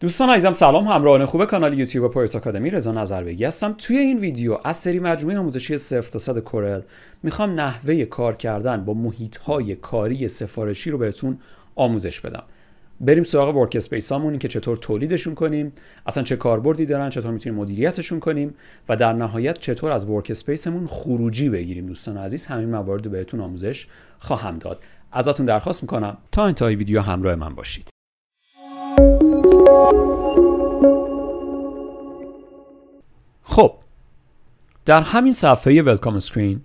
دوستان عزیزم سلام همراهان خوب کانال یوتیوب پایوت آکادمی رضا نظربگی هستم توی این ویدیو از سری مجموعه آموزشی 0 تا 100 کورل میخوام نحوه کار کردن با محیط کاری سفارشی رو بهتون آموزش بدم بریم سراغ ورک اسپیس هامون که چطور تولیدشون کنیم اصلا چه کاربردی دارن چطور میتونیم مدیریتشون کنیم و در نهایت چطور از ورک اسپیسمون خروجی بگیریم دوستان عزیز همین موارد رو بهتون آموزش خواهم داد ازتون درخواست میکنم تا انتهای ویدیو همراه من باشید خب در همین صفحه ولکام اسکرین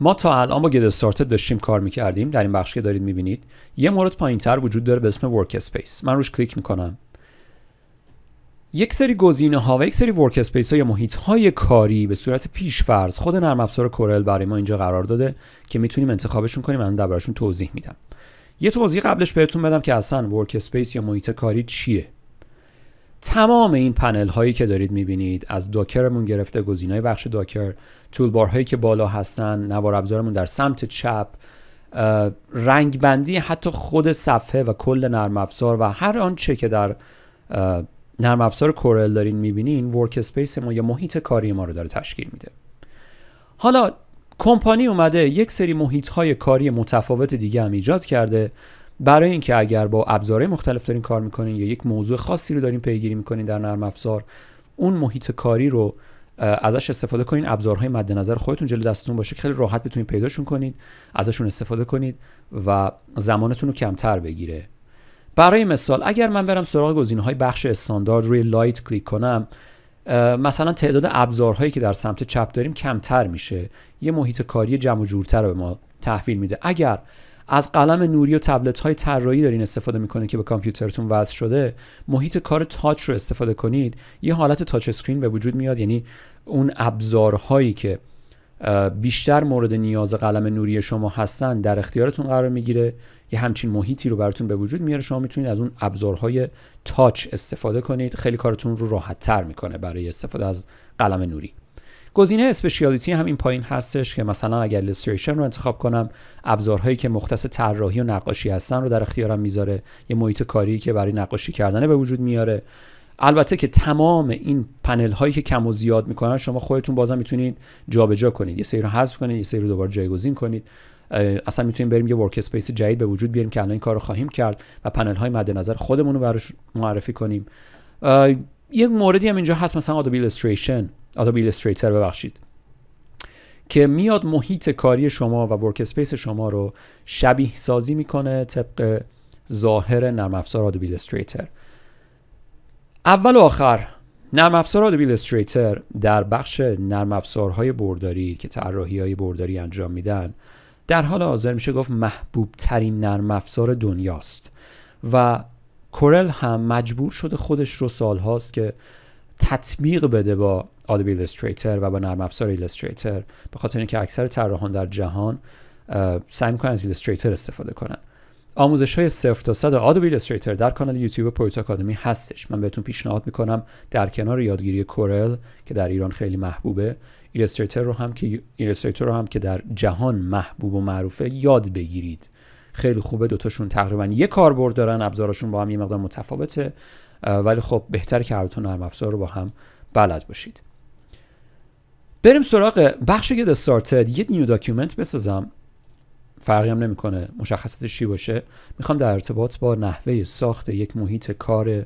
ما تا الان با گت استارتد داشتیم کار میکردیم در این بخش که دارید میبینید یه مورد تر وجود داره به اسم ورک اسپیس من روش کلیک میکنم یک سری گزینه ها و یک سری ورک اسپیس ها یا محیط های کاری به صورت پیش فرض خود نرم افزار کورل برای ما اینجا قرار داده که میتونیم انتخابشون کنیم من دربارشون توضیح میدم یه توضیح قبلش بهتون بدم که اصلا ورک اسپیس یا محیط کاری چیه تمام این پنل هایی که دارید میبینید از داکرمون گرفته گزینه‌های بخش داکر بار هایی که بالا هستن نوار ابزارمون در سمت چپ رنگ بندی حتی خود صفحه و کل نرم افزار و هر چه که در نرم افزار کورل دارین میبینین ورک اسپیس ما یا محیط کاری ما رو داره تشکیل میده حالا کمپانی اومده یک سری محیط های کاری متفاوت دیگه هم ایجاد کرده برای اینکه اگر با ابزارهای مختلف دارین کار میکنین یا یک موضوع خاصی رو دارین پیگیری میکنین در نرم افزار اون محیط کاری رو ازش استفاده کنین ابزارهای مد نظر خودتون جلو دستتون باشه خیلی راحت بتونین پیداشون کنید ازشون استفاده کنید و زمانتون رو کمتر بگیره برای مثال اگر من برم سراغ گزینه های بخش استاندارد روی لایت کلیک کنم مثلا تعداد ابزارهایی که در سمت چپ داریم کمتر میشه یه محیط کاری جمع جورتر رو به ما تحویل میده اگر از قلم نوری و تبلت های طراحی دارین استفاده میکنید که به کامپیوترتون وصل شده محیط کار تاچ رو استفاده کنید یه حالت تاچ اسکرین به وجود میاد یعنی اون ابزارهایی که بیشتر مورد نیاز قلم نوری شما هستن در اختیارتون قرار میگیره یه همچین محیطی رو براتون به وجود میاره شما میتونید از اون ابزارهای تاچ استفاده کنید خیلی کارتون رو راحت تر میکنه برای استفاده از قلم نوری گزینه اسپشیالیتی هم این پایین هستش که مثلا اگر الستریشن رو انتخاب کنم ابزارهایی که مختص طراحی و نقاشی هستن رو در اختیارم میذاره یه محیط کاری که برای نقاشی کردن به وجود میاره البته که تمام این پنل هایی که کم و زیاد میکنن شما خودتون بازم میتونید جابجا کنید یه سری رو حذف کنید یه سری رو دوباره جایگزین کنید اصلا میتونیم بریم یه ورک اسپیس جدید به وجود بیاریم که الان این کار رو خواهیم کرد و پنل های مد نظر خودمون رو براش معرفی کنیم یک موردی هم اینجا هست مثلا Adobe ایلاستریتر ببخشید که میاد محیط کاری شما و ورک اسپیس شما رو شبیه سازی میکنه طبق ظاهر نرم افزار Illustrator ایلاستریتر اول و آخر نرم افزار Illustrator در بخش نرم افزارهای برداری که طراحی های برداری انجام میدن در حال حاضر میشه گفت محبوب ترین نرم افزار دنیاست و کورل هم مجبور شده خودش رو سالهاست که تطبیق بده با آدوبی ایلستریتر و با نرم افزار ایلستریتر به خاطر اینکه اکثر طراحان در جهان سعی میکنن از ایلستریتر استفاده کنن آموزش های صفر تا صد آدوبی ایلستریتر در کانال یوتیوب پویت آکادمی هستش من بهتون پیشنهاد میکنم در کنار یادگیری کورل که در ایران خیلی محبوبه ایلستریتر رو هم که ایلستریتر رو هم که در جهان محبوب و معروفه یاد بگیرید خیلی خوبه دوتاشون تقریبا یه کاربرد دارن ابزارشون با هم یه مقدار متفاوته ولی خب بهتر که هر نرم افزار رو با هم بلد باشید بریم سراغ بخش get استارتد یه نیو داکیومنت بسازم فرقی هم نمیکنه مشخصاتش چی باشه میخوام در ارتباط با نحوه ساخت یک محیط کار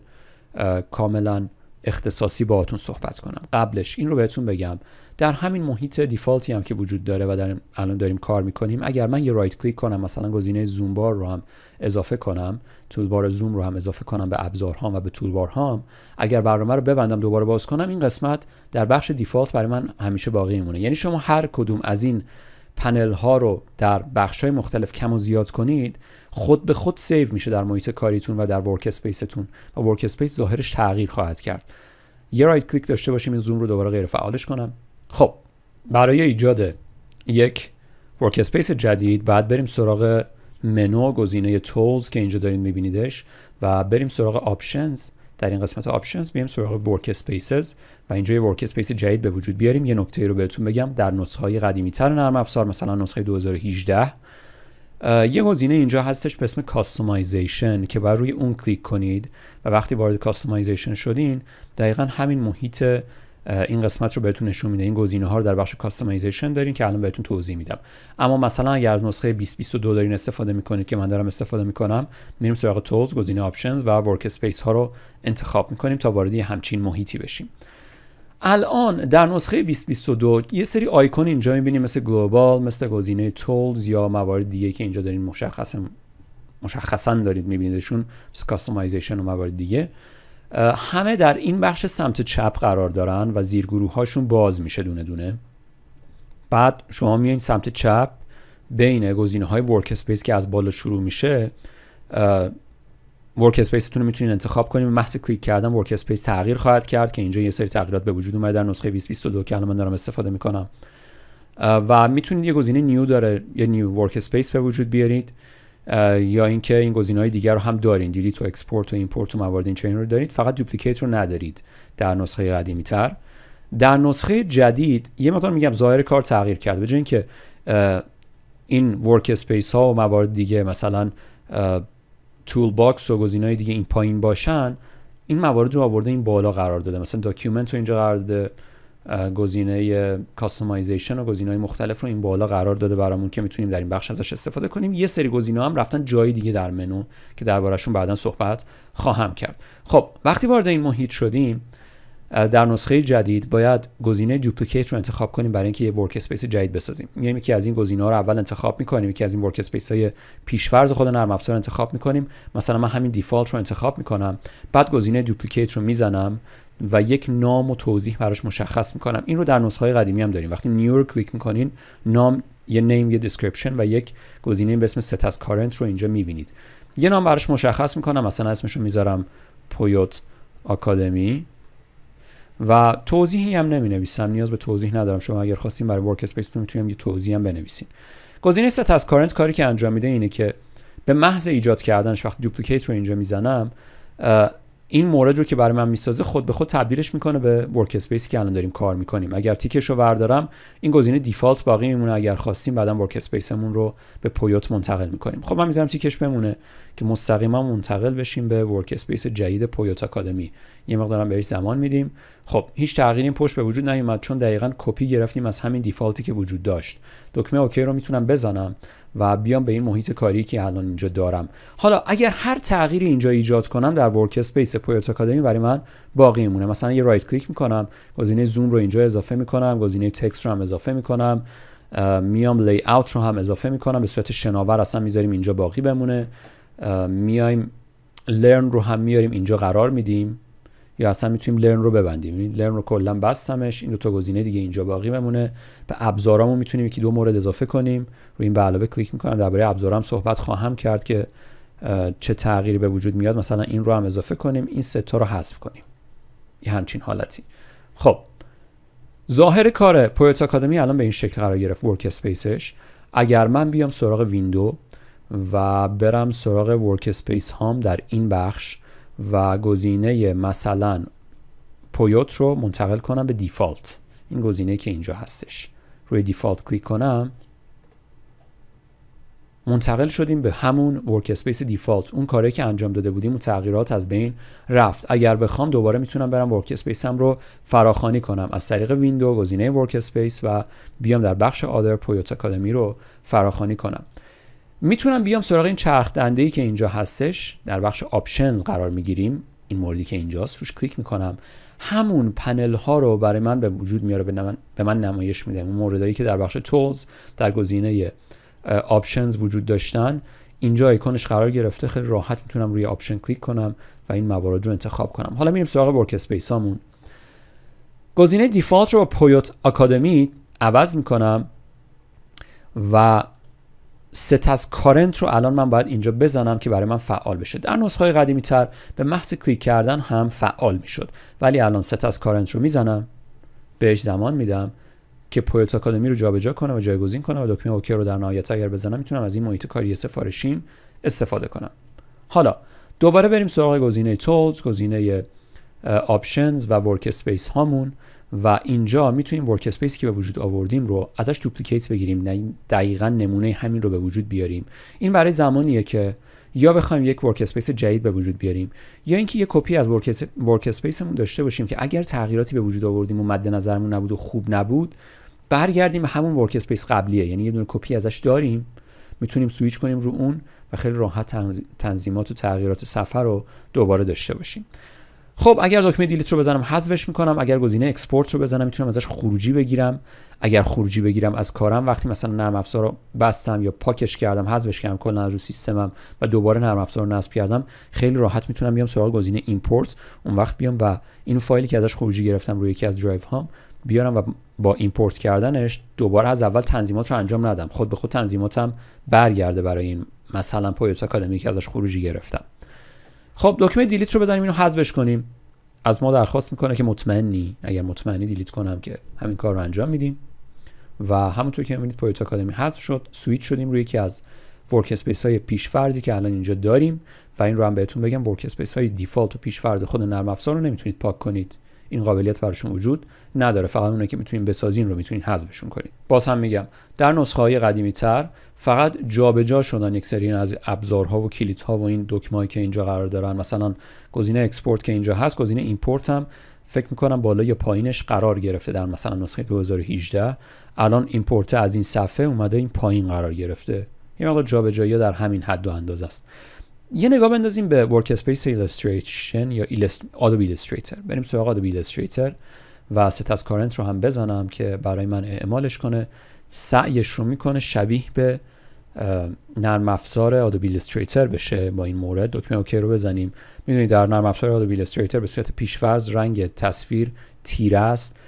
کاملا اختصاصی باهاتون صحبت کنم قبلش این رو بهتون بگم در همین محیط دیفالتی هم که وجود داره و در الان داریم کار میکنیم اگر من یه رایت کلیک کنم مثلا گزینه زوم بار رو هم اضافه کنم تولبار زوم رو هم اضافه کنم به ابزارهام و به هام. اگر برنامه رو ببندم دوباره باز کنم این قسمت در بخش دیفالت برای من همیشه باقی میمونه یعنی شما هر کدوم از این پنل ها رو در بخش های مختلف کم و زیاد کنید خود به خود سیو میشه در محیط کاریتون و در ورک اسپیستون و ورک ظاهرش تغییر خواهد کرد یه رایت کلیک داشته باشیم این زوم رو دوباره غیر فعالش کنم خب برای ایجاد یک ورکسپیس جدید بعد بریم سراغ منو گزینه تولز که اینجا دارین میبینیدش و بریم سراغ آپشنز در این قسمت آپشنز بیایم سراغ ورک و اینجا یه ورک جدید به وجود بیاریم یه نکته رو بهتون بگم در نسخه های قدیمی تر نرم افزار مثلا نسخه 2018 یه گزینه اینجا هستش به اسم کاستومایزیشن که بر روی اون کلیک کنید و وقتی وارد کاستومایزیشن شدین دقیقا همین محیط این قسمت رو بهتون نشون میده این گزینه ها رو در بخش کاستماایزیشن دارین که الان بهتون توضیح میدم اما مثلا اگر از نسخه 2022 دارین استفاده میکنید که من دارم استفاده میکنم میریم سراغ تولز گزینه آپشنز و ورک اسپیس ها رو انتخاب میکنیم تا وارد همچین محیطی بشیم الان در نسخه 2022 یه سری آیکون اینجا میبینیم مثل گلوبال مثل گزینه تولز یا موارد دیگه که اینجا دارین مشخص مشخصا دارید میبینیدشون کاستماایزیشن و موارد دیگه همه در این بخش سمت چپ قرار دارن و زیرگروه هاشون باز میشه دونه دونه بعد شما میایین سمت چپ بین گزینه های ورک که از بالا شروع میشه ورک اسپیستون رو میتونین انتخاب کنیم محض کلیک کردن ورک اسپیس تغییر خواهد کرد که اینجا یه سری تغییرات به وجود اومده در نسخه 2022 که الان من دارم استفاده میکنم و میتونید یه گزینه نیو داره یه نیو ورک به وجود بیارید یا اینکه این, گزینه‌های دیگر رو هم دارین دیلیت و اکسپورت و ایمپورت و موارد این چین رو دارید فقط دوپلیکیت رو ندارید در نسخه قدیمی تر در نسخه جدید یه مقدار میگم ظاهر کار تغییر کرده به اینکه این ورک اسپیس ها و موارد دیگه مثلا تول باکس و گزینه‌های دیگه این پایین باشن این موارد رو آورده این بالا قرار داده مثلا داکیومنت رو اینجا قرار داده گزینه کاستماایزیشن و گزینه مختلف رو این بالا قرار داده برامون که میتونیم در این بخش ازش استفاده کنیم یه سری گزینه هم رفتن جای دیگه در منو که دربارهشون بعدا صحبت خواهم کرد خب وقتی وارد این محیط شدیم در نسخه جدید باید گزینه دوپلیکیت رو انتخاب کنیم برای اینکه یه ورک اسپیس جدید بسازیم میایم یکی از این گزینه رو اول انتخاب میکنیم یکی از این ورک اسپیس های خود نرم افزار انتخاب میکنیم مثلا من همین دیفالت رو انتخاب میکنم بعد گزینه دوپلیکیت رو میزنم و یک نام و توضیح براش مشخص میکنم این رو در نسخه های قدیمی هم داریم وقتی نیو کلیک میکنین نام یه نیم یه دیسکریپشن و یک گزینه به اسم ست کارنت رو اینجا میبینید یه نام براش مشخص میکنم مثلا اسمش رو میذارم پویوت آکادمی و توضیحی هم نمی نویسم نیاز به توضیح ندارم شما اگر خواستین برای ورک تو میتونیم یه توضیح هم بنویسین گزینه ست از کارنت کاری که انجام میده اینه که به محض ایجاد کردنش وقتی دوپلیکیت رو اینجا میزنم این مورد رو که برای من میسازه خود به خود تبدیلش میکنه به ورک اسپیسی که الان داریم کار میکنیم اگر تیکش رو بردارم این گزینه دیفالت باقی میمونه اگر خواستیم بعدا ورک اسپیسمون رو به پویوت منتقل میکنیم خب من میذارم تیکش بمونه که مستقیما منتقل بشیم به ورک اسپیس جدید پویوت آکادمی یه مقدارم بهش زمان میدیم خب هیچ تغییری این پشت به وجود نیومد چون دقیقا کپی گرفتیم از همین دیفالتی که وجود داشت دکمه اوکی رو میتونم بزنم و بیام به این محیط کاری که الان اینجا دارم حالا اگر هر تغییری اینجا ایجاد کنم در ورک اسپیس پویوت آکادمی برای من باقی میمونه مثلا یه رایت کلیک میکنم گزینه زوم رو اینجا اضافه میکنم گزینه تکست رو هم اضافه میکنم میام لی اوت رو هم اضافه میکنم به صورت شناور اصلا میذاریم اینجا باقی بمونه میایم لرن رو هم میاریم اینجا قرار میدیم یا اصلا میتونیم لرن رو ببندیم این یعنی لرن رو کلا بستمش این دو تا گزینه دیگه اینجا باقی بمونه به ابزارامون میتونیم یکی دو مورد اضافه کنیم روی این به علاوه کلیک میکنم درباره ابزارم صحبت خواهم کرد که چه تغییری به وجود میاد مثلا این رو هم اضافه کنیم این ستا رو حذف کنیم یه همچین حالتی خب ظاهر کار پویت آکادمی الان به این شکل قرار گرفت ورک اسپیسش اگر من بیام سراغ ویندو و برم سراغ ورک اسپیس هام در این بخش و گزینه مثلا پویوت رو منتقل کنم به دیفالت این گزینه که اینجا هستش روی دیفالت کلیک کنم منتقل شدیم به همون ورک اسپیس دیفالت اون کاری که انجام داده بودیم و تغییرات از بین رفت اگر بخوام دوباره میتونم برم ورک رو فراخانی کنم از طریق ویندو گزینه ورک اسپیس و بیام در بخش آدر پویوت اکادمی رو فراخانی کنم میتونم بیام سراغ این چرخ دنده ای که اینجا هستش در بخش آپشنز قرار میگیریم این موردی که اینجاست روش کلیک میکنم همون پنل ها رو برای من به وجود میاره به من, به من نمایش میده اون موردایی که در بخش تولز در گزینه آپشنز وجود داشتن اینجا ایکونش قرار گرفته خیلی راحت میتونم روی آپشن کلیک کنم و این موارد رو انتخاب کنم حالا میریم سراغ ورک اسپیس گزینه دیفالت رو با پویوت آکادمی عوض میکنم و ست از کارنت رو الان من باید اینجا بزنم که برای من فعال بشه در نسخه قدیمی تر به محض کلیک کردن هم فعال میشد ولی الان ست از کارنت رو میزنم بهش زمان میدم که پویت آکادمی رو جابجا کنه و جایگزین کنه و دکمه اوکی رو در نهایت اگر بزنم میتونم از این محیط کاری سفارشیم استفاده کنم حالا دوباره بریم سراغ گزینه تولز گزینه آپشنز و ورک اسپیس هامون و اینجا میتونیم ورک اسپیس که به وجود آوردیم رو ازش دوپلیکیت بگیریم دقیقا نمونه همین رو به وجود بیاریم این برای زمانیه که یا بخوایم یک ورک اسپیس جدید به وجود بیاریم یا اینکه یک کپی از ورک اسپیسمون داشته باشیم که اگر تغییراتی به وجود آوردیم و مد نظرمون نبود و خوب نبود برگردیم به همون ورک اسپیس قبلیه یعنی یه دونه کپی ازش داریم میتونیم سویچ کنیم رو اون و خیلی راحت تنظیمات و تغییرات سفر رو دوباره داشته باشیم خب اگر دکمه دیلیت رو بزنم حذفش میکنم اگر گزینه اکسپورت رو بزنم میتونم ازش خروجی بگیرم اگر خروجی بگیرم از کارم وقتی مثلا نرم افزار رو بستم یا پاکش کردم حذفش کردم کلا رو سیستمم و دوباره نرم افزار رو نصب کردم خیلی راحت میتونم بیام سراغ گزینه ایمپورت اون وقت بیام و این فایلی که ازش خروجی گرفتم روی یکی از درایو هام بیارم و با ایمپورت کردنش دوباره از اول تنظیمات رو انجام ندم خود به خود تنظیماتم برگرده برای این مثلا پایوتا آکادمی که ازش خروجی گرفتم خب دکمه دیلیت رو بزنیم اینو حذفش کنیم از ما درخواست میکنه که مطمئنی اگر مطمئنی دیلیت کنم که همین کار رو انجام میدیم و همونطور که میبینید پویوتا آکادمی حذف شد سویت شدیم روی یکی از ورک اسپیس های پیش فرضی که الان اینجا داریم و این رو هم بهتون بگم ورک اسپیس های دیفالت و پیش فرض خود نرم افزار رو نمیتونید پاک کنید این قابلیت براشون وجود نداره فقط اونایی که میتونین بسازین رو میتونین حذفشون کنید باز هم میگم در نسخه های قدیمی تر فقط جابجا جا شدن یک سری از ابزارها و ها و این هایی که اینجا قرار دارن مثلا گزینه اکسپورت که اینجا هست گزینه ایمپورت هم فکر میکنم بالا یا پایینش قرار گرفته در مثلا نسخه 2018 الان ایمپورت از این صفحه اومده این پایین قرار گرفته یه مقدار جابجایی در همین حد و اندازه است یه نگاه بندازیم به ورک اسپیس ایلاستریشن یا ایلست... آدوبی بریم سراغ آدوبی ایلاستریتور و ست از کارنت رو هم بزنم که برای من اعمالش کنه سعیش رو میکنه شبیه به نرم افزار ادوبی استریتر بشه با این مورد دکمه اوکی رو بزنیم میدونید در نرم افزار ادوبی استریتر به صورت پیشفرض رنگ تصویر تیره است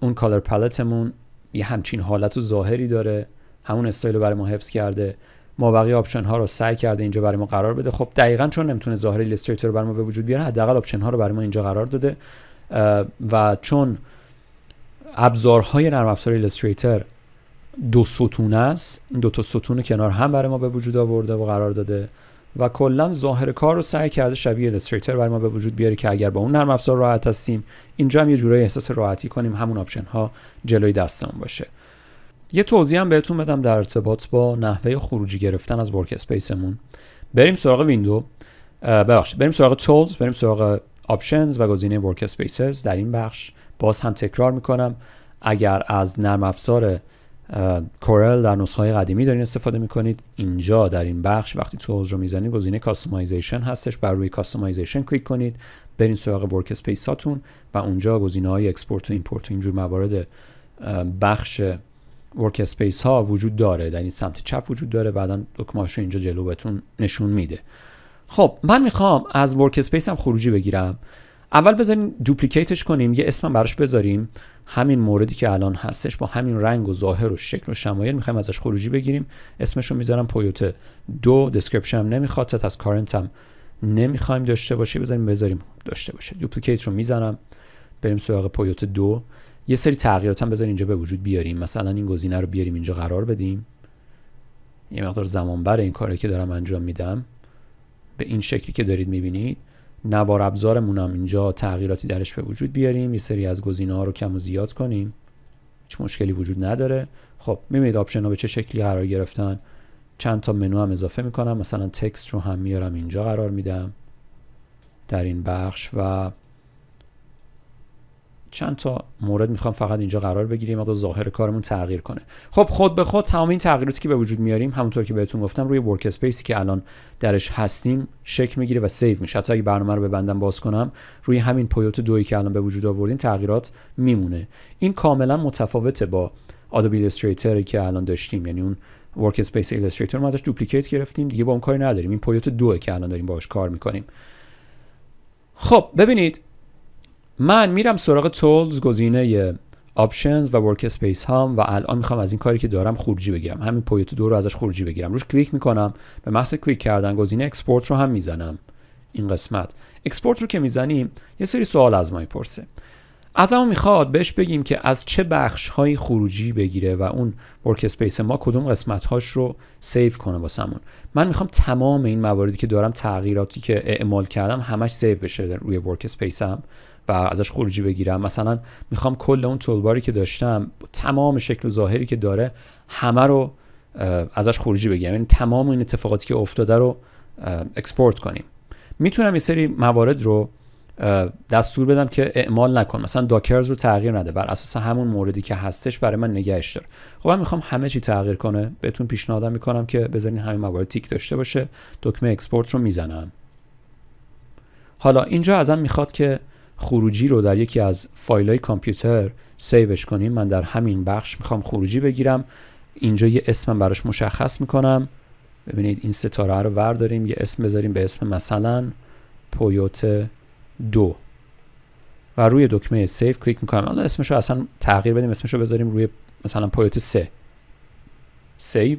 اون کالر پلتمون یه همچین حالت و ظاهری داره همون استایل رو برای ما حفظ کرده ما بقیه آپشن ها رو سعی کرده اینجا برای ما قرار بده خب دقیقا چون نمیتونه ظاهری الستریتر رو برای ما به وجود بیاره حداقل آپشن ها رو برای ما اینجا قرار داده و چون ابزارهای نرم افزار ایلستریتر دو ستون است این دو تا ستون کنار هم برای ما به وجود آورده و قرار داده و کلا ظاهر کار رو سعی کرده شبیه ایلستریتر برای ما به وجود بیاره که اگر با اون نرم افزار راحت هستیم اینجا هم یه جورایی احساس راحتی کنیم همون آپشن ها جلوی دستمون باشه یه توضیح هم بهتون بدم در ارتباط با نحوه خروجی گرفتن از ورک اسپیسمون بریم سراغ ویندو ببخشید بریم سراغ تولز بریم سراغ آپشنز و گزینه ورک اسپیسز در این بخش باز هم تکرار میکنم اگر از نرم افزار کورل در نسخه های قدیمی دارین استفاده میکنید اینجا در این بخش وقتی تولز رو میزنید گزینه کاستماایزیشن هستش بر روی کاستماایزیشن کلیک کنید برین سراغ ورک اسپیس هاتون و اونجا گزینه های اکسپورت و ایمپورت و اینجور موارد بخش ورک اسپیس ها وجود داره در این سمت چپ وجود داره بعدا دکمه رو اینجا جلو بهتون نشون میده خب من میخوام از ورک اسپیس هم خروجی بگیرم اول بذاریم دوپلیکیتش کنیم یه اسمم براش بذاریم همین موردی که الان هستش با همین رنگ و ظاهر و شکل و شمایل میخوایم ازش خروجی بگیریم اسمش رو میذارم پویوته دو دسکریپشن هم نمیخواد ست از کارنت هم نمیخوایم داشته باشه بذاریم بذاریم داشته باشه دوپلیکیت رو میزنم بریم سراغ پویوت دو یه سری تغییرات هم بذاریم اینجا به وجود بیاریم مثلا این گزینه رو بیاریم اینجا قرار بدیم یه مقدار زمان بر این کاری که دارم انجام میدم به این شکلی که دارید میبینید نوار ابزارمون هم اینجا تغییراتی درش به وجود بیاریم یه سری از گزینه ها رو کم و زیاد کنیم هیچ مشکلی وجود نداره خب میبینید آپشن ها به چه شکلی قرار گرفتن چند تا منو هم اضافه میکنم مثلا تکست رو هم میارم اینجا قرار میدم در این بخش و چند تا مورد میخوام فقط اینجا قرار بگیریم تا ظاهر کارمون تغییر کنه خب خود به خود تمام این تغییراتی که به وجود میاریم همونطور که بهتون گفتم روی ورک اسپیسی که الان درش هستیم شک میگیره و سیو میشه حتی اگه برنامه رو ببندم باز کنم روی همین پویوت دوی که الان به وجود آوردیم تغییرات میمونه این کاملا متفاوته با آدوبی ایلستریتر که الان داشتیم یعنی اون ورک اسپیس ما ازش دوپلیکیت گرفتیم دیگه با اون کاری نداریم این پویوت دو که الان داریم باهاش کار میکنیم خب ببینید من میرم سراغ تولز گزینه آپشنز و ورک اسپیس ها و الان میخوام از این کاری که دارم خروجی بگیرم همین پویت دو رو ازش خروجی بگیرم روش کلیک میکنم به محض کلیک کردن گزینه اکسپورت رو هم میزنم این قسمت اکسپورت رو که میزنیم یه سری سوال از ما میپرسه از ما میخواد بهش بگیم که از چه بخش های خروجی بگیره و اون ورک اسپیس ما کدوم قسمت هاش رو سیو کنه واسمون من میخوام تمام این مواردی که دارم تغییراتی که اعمال کردم همش سیو بشه روی ورک اسپیسم هم. و ازش خروجی بگیرم مثلا میخوام کل اون تولباری که داشتم تمام شکل و ظاهری که داره همه رو ازش خروجی بگیرم یعنی تمام این اتفاقاتی که افتاده رو اکسپورت کنیم میتونم یه سری موارد رو دستور بدم که اعمال نکن مثلا داکرز رو تغییر نده بر اساس همون موردی که هستش برای من نگهش دار خب من میخوام همه چی تغییر کنه بهتون پیشنهاد میکنم که بذارین همین موارد تیک داشته باشه دکمه اکسپورت رو میزنم حالا اینجا ازم میخواد که خروجی رو در یکی از فایل های کامپیوتر سیوش کنیم من در همین بخش میخوام خروجی بگیرم اینجا یه اسمم براش مشخص میکنم ببینید این ستاره رو ورداریم یه اسم بذاریم به اسم مثلا پویوت دو و روی دکمه سیو کلیک میکنم حالا اسمش رو اصلا تغییر بدیم اسمش رو بذاریم روی مثلا پویوت سه سیو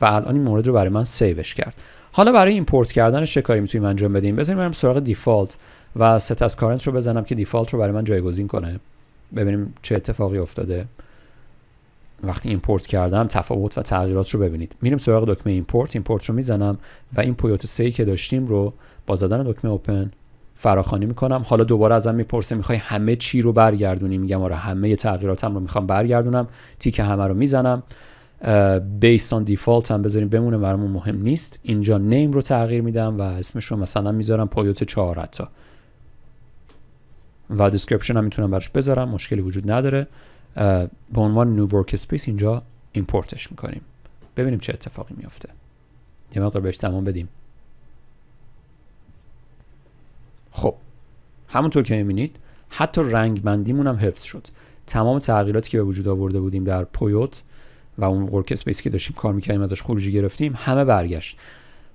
و الان این مورد رو برای من سیوش کرد حالا برای ایمپورت کردنش چه کاری میتونیم انجام بدیم بذاریم بریم سراغ دیفالت و ست از کارنت رو بزنم که دیفالت رو برای من جایگزین کنه ببینیم چه اتفاقی افتاده وقتی ایمپورت کردم تفاوت و تغییرات رو ببینید میریم سراغ دکمه ایمپورت ایمپورت رو میزنم و این پویوت سی که داشتیم رو با زدن دکمه اوپن فراخانی میکنم حالا دوباره ازم میپرسه میخوای همه چی رو برگردونی میگم آره همه تغییراتم رو میخوام برگردونم تیک همه رو میزنم بیس آن دیفالت هم بذاریم بمونه برامون مهم نیست اینجا نیم رو تغییر میدم و اسمش رو مثلا میذارم پویوت 4 تا و دیسکریپشن هم میتونم براش بذارم مشکلی وجود نداره به عنوان نو ورک اسپیس اینجا ایمپورتش میکنیم ببینیم چه اتفاقی میافته. یه مقدار بهش زمان بدیم خب همونطور که میبینید حتی رنگ بندیمون هم حفظ شد تمام تغییراتی که به وجود آورده بودیم در پویوت و اون ورک اسپیسی که داشتیم کار میکردیم ازش خروجی گرفتیم همه برگشت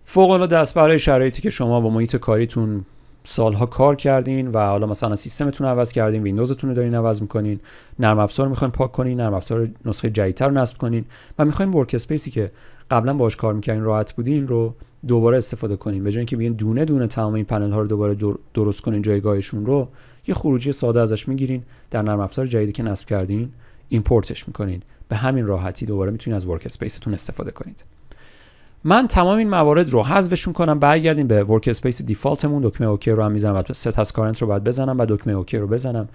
فوق العاده است برای شرایطی که شما با محیط کاریتون سالها کار کردین و حالا مثلا سیستمتون عوض کردین ویندوزتون رو دارین عوض میکنین نرم افزار میخواین پاک کنین نرم افزار نسخه جدیدتر رو نصب کنین و میخواین ورک اسپیسی که قبلا باهاش کار میکردین راحت بودین رو دوباره استفاده کنین به جای اینکه بگین دونه دونه تمام این پنل ها رو دوباره درست کنین جایگاهشون رو یه خروجی ساده ازش میگیرین در نرم افزار جدیدی که نصب کردین ایمپورتش میکنین به همین راحتی دوباره میتونین از ورک اسپیستون استفاده کنید من تمام این موارد رو کنم کنم برگردیم به ورک اسپیس دیفالتمون دکمه اوکی رو هم میزنم و ست از کارنت رو باید بزنم و دکمه اوکی رو بزنم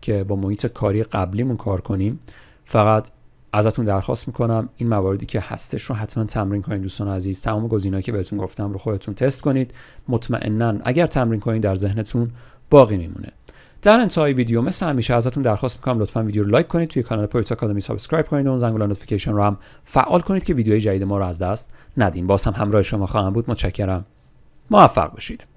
که با محیط کاری قبلیمون کار کنیم فقط ازتون درخواست میکنم این مواردی که هستش رو حتما تمرین کنید دوستان عزیز تمام گزینه‌ای که بهتون گفتم رو خودتون تست کنید مطمئنا اگر تمرین کنید در ذهنتون باقی میمونه در انتهای ویدیو مثل همیشه ازتون درخواست میکنم لطفا ویدیو رو لایک کنید توی کانال پرویت آکادمی سابسکرایب کنید و اون زنگوله نوتیفیکیشن رو هم فعال کنید که ویدیوهای جدید ما رو از دست ندین باز هم همراه شما خواهم بود متشکرم موفق باشید